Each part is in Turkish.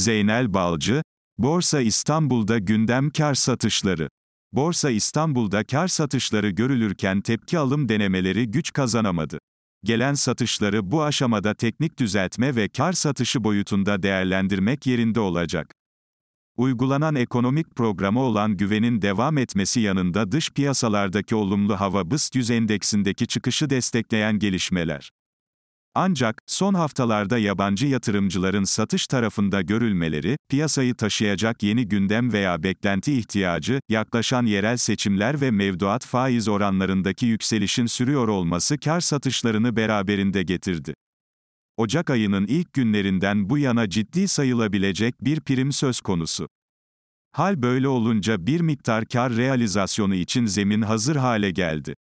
Zeynel Balcı, Borsa İstanbul'da gündem kar satışları. Borsa İstanbul'da kar satışları görülürken tepki alım denemeleri güç kazanamadı. Gelen satışları bu aşamada teknik düzeltme ve kar satışı boyutunda değerlendirmek yerinde olacak. Uygulanan ekonomik programı olan güvenin devam etmesi yanında dış piyasalardaki olumlu hava BIST 100 endeksindeki çıkışı destekleyen gelişmeler. Ancak, son haftalarda yabancı yatırımcıların satış tarafında görülmeleri, piyasayı taşıyacak yeni gündem veya beklenti ihtiyacı, yaklaşan yerel seçimler ve mevduat faiz oranlarındaki yükselişin sürüyor olması kar satışlarını beraberinde getirdi. Ocak ayının ilk günlerinden bu yana ciddi sayılabilecek bir prim söz konusu. Hal böyle olunca bir miktar kar realizasyonu için zemin hazır hale geldi.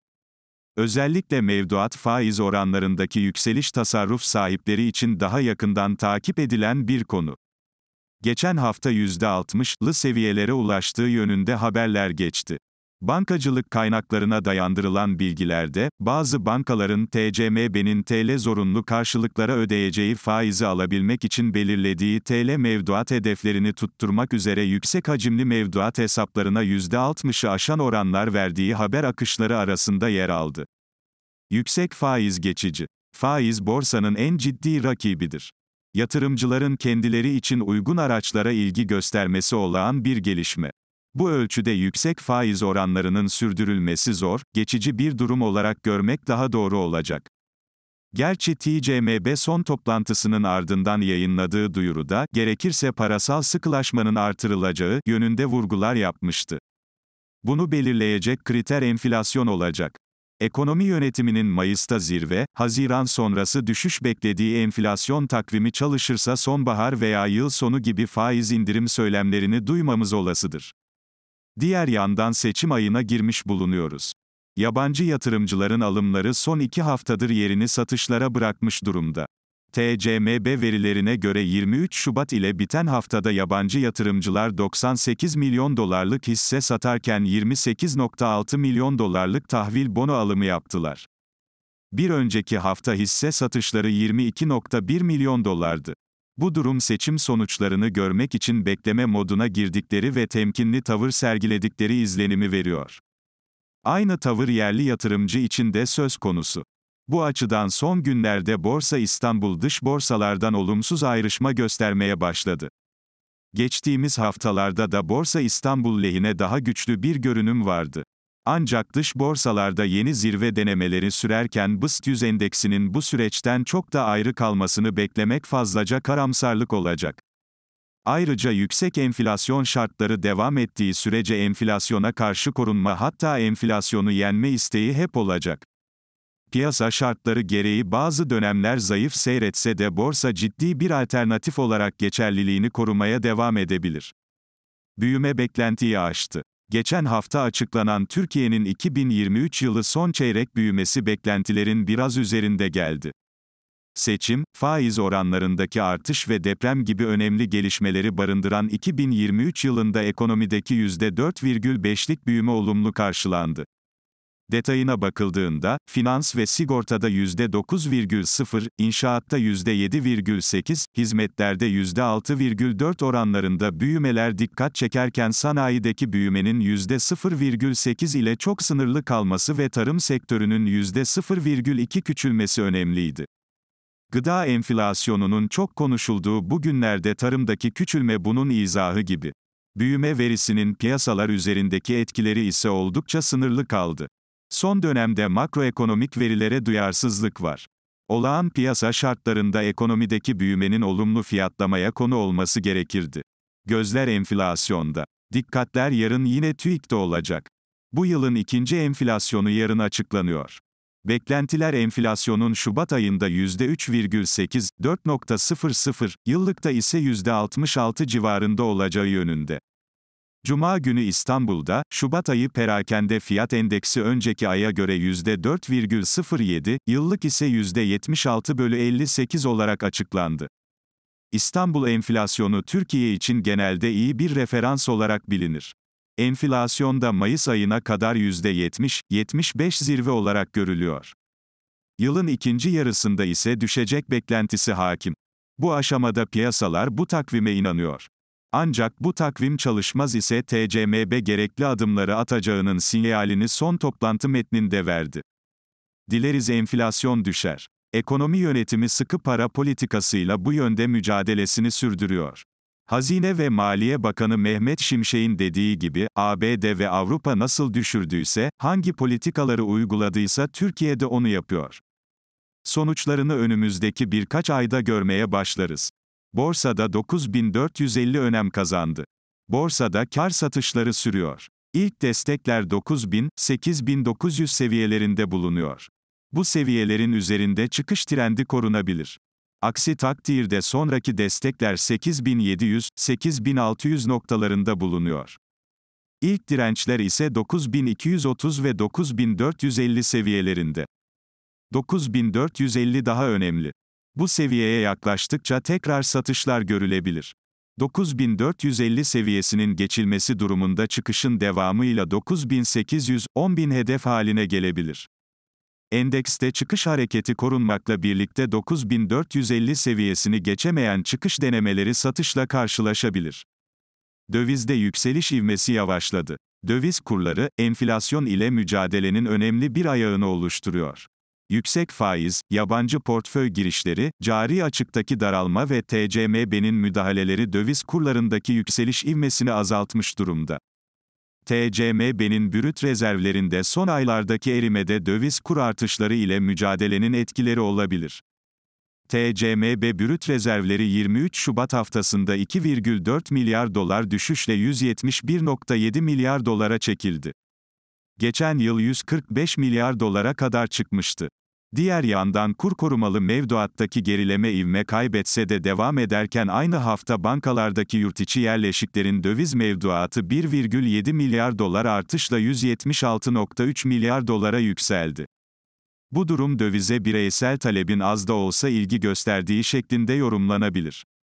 Özellikle mevduat faiz oranlarındaki yükseliş tasarruf sahipleri için daha yakından takip edilen bir konu. Geçen hafta %60'lı seviyelere ulaştığı yönünde haberler geçti. Bankacılık kaynaklarına dayandırılan bilgilerde, bazı bankaların TCMB'nin TL zorunlu karşılıklara ödeyeceği faizi alabilmek için belirlediği TL mevduat hedeflerini tutturmak üzere yüksek hacimli mevduat hesaplarına %60'ı aşan oranlar verdiği haber akışları arasında yer aldı. Yüksek faiz geçici. Faiz borsanın en ciddi rakibidir. Yatırımcıların kendileri için uygun araçlara ilgi göstermesi olağan bir gelişme. Bu ölçüde yüksek faiz oranlarının sürdürülmesi zor, geçici bir durum olarak görmek daha doğru olacak. Gerçi TCMB son toplantısının ardından yayınladığı duyuruda, gerekirse parasal sıkılaşmanın artırılacağı yönünde vurgular yapmıştı. Bunu belirleyecek kriter enflasyon olacak. Ekonomi yönetiminin Mayıs'ta zirve, Haziran sonrası düşüş beklediği enflasyon takvimi çalışırsa sonbahar veya yıl sonu gibi faiz indirim söylemlerini duymamız olasıdır. Diğer yandan seçim ayına girmiş bulunuyoruz. Yabancı yatırımcıların alımları son iki haftadır yerini satışlara bırakmış durumda. TCMB verilerine göre 23 Şubat ile biten haftada yabancı yatırımcılar 98 milyon dolarlık hisse satarken 28.6 milyon dolarlık tahvil bono alımı yaptılar. Bir önceki hafta hisse satışları 22.1 milyon dolardı. Bu durum seçim sonuçlarını görmek için bekleme moduna girdikleri ve temkinli tavır sergiledikleri izlenimi veriyor. Aynı tavır yerli yatırımcı için de söz konusu. Bu açıdan son günlerde Borsa İstanbul dış borsalardan olumsuz ayrışma göstermeye başladı. Geçtiğimiz haftalarda da Borsa İstanbul lehine daha güçlü bir görünüm vardı. Ancak dış borsalarda yeni zirve denemeleri sürerken BIST 100 endeksinin bu süreçten çok da ayrı kalmasını beklemek fazlaca karamsarlık olacak. Ayrıca yüksek enflasyon şartları devam ettiği sürece enflasyona karşı korunma hatta enflasyonu yenme isteği hep olacak. Piyasa şartları gereği bazı dönemler zayıf seyretse de borsa ciddi bir alternatif olarak geçerliliğini korumaya devam edebilir. Büyüme beklentiyi aştı. Geçen hafta açıklanan Türkiye'nin 2023 yılı son çeyrek büyümesi beklentilerin biraz üzerinde geldi. Seçim, faiz oranlarındaki artış ve deprem gibi önemli gelişmeleri barındıran 2023 yılında ekonomideki %4,5'lik büyüme olumlu karşılandı. Detayına bakıldığında, finans ve sigortada %9,0, inşaatta %7,8, hizmetlerde %6,4 oranlarında büyümeler dikkat çekerken sanayideki büyümenin %0,8 ile çok sınırlı kalması ve tarım sektörünün %0,2 küçülmesi önemliydi. Gıda enflasyonunun çok konuşulduğu bu günlerde tarımdaki küçülme bunun izahı gibi. Büyüme verisinin piyasalar üzerindeki etkileri ise oldukça sınırlı kaldı. Son dönemde makroekonomik verilere duyarsızlık var. Olağan piyasa şartlarında ekonomideki büyümenin olumlu fiyatlamaya konu olması gerekirdi. Gözler enflasyonda. Dikkatler yarın yine TÜİK'te olacak. Bu yılın ikinci enflasyonu yarın açıklanıyor. Beklentiler enflasyonun Şubat ayında %3,8, 4.00, yıllıkta ise %66 civarında olacağı yönünde. Cuma günü İstanbul'da, Şubat ayı perakende fiyat endeksi önceki aya göre %4,07, yıllık ise %76 bölü 58 olarak açıklandı. İstanbul enflasyonu Türkiye için genelde iyi bir referans olarak bilinir. Enflasyonda Mayıs ayına kadar %70-75 zirve olarak görülüyor. Yılın ikinci yarısında ise düşecek beklentisi hakim. Bu aşamada piyasalar bu takvime inanıyor. Ancak bu takvim çalışmaz ise TCMB gerekli adımları atacağının sinyalini son toplantı metninde verdi. Dileriz enflasyon düşer. Ekonomi yönetimi sıkı para politikasıyla bu yönde mücadelesini sürdürüyor. Hazine ve Maliye Bakanı Mehmet Şimşek'in dediği gibi, ABD ve Avrupa nasıl düşürdüyse, hangi politikaları uyguladıysa Türkiye de onu yapıyor. Sonuçlarını önümüzdeki birkaç ayda görmeye başlarız. Borsada 9450 önem kazandı. Borsada kar satışları sürüyor. İlk destekler 9000, 8900 seviyelerinde bulunuyor. Bu seviyelerin üzerinde çıkış trendi korunabilir. Aksi takdirde sonraki destekler 8700, 8600 noktalarında bulunuyor. İlk dirençler ise 9230 ve 9450 seviyelerinde. 9450 daha önemli. Bu seviyeye yaklaştıkça tekrar satışlar görülebilir. 9450 seviyesinin geçilmesi durumunda çıkışın devamıyla 9800, 10000 hedef haline gelebilir. Endekste çıkış hareketi korunmakla birlikte 9450 seviyesini geçemeyen çıkış denemeleri satışla karşılaşabilir. Dövizde yükseliş ivmesi yavaşladı. Döviz kurları, enflasyon ile mücadelenin önemli bir ayağını oluşturuyor. Yüksek faiz, yabancı portföy girişleri, cari açıktaki daralma ve TCMB'nin müdahaleleri döviz kurlarındaki yükseliş ivmesini azaltmış durumda. TCMB'nin bürüt rezervlerinde son aylardaki erimede döviz kur artışları ile mücadelenin etkileri olabilir. TCMB bürüt rezervleri 23 Şubat haftasında 2,4 milyar dolar düşüşle 171.7 milyar dolara çekildi geçen yıl 145 milyar dolara kadar çıkmıştı. Diğer yandan kur korumalı mevduattaki gerileme ivme kaybetse de devam ederken aynı hafta bankalardaki yurtiçi yerleşiklerin döviz mevduatı 1,7 milyar dolar artışla 176.3 milyar dolara yükseldi. Bu durum dövize bireysel talebin az da olsa ilgi gösterdiği şeklinde yorumlanabilir.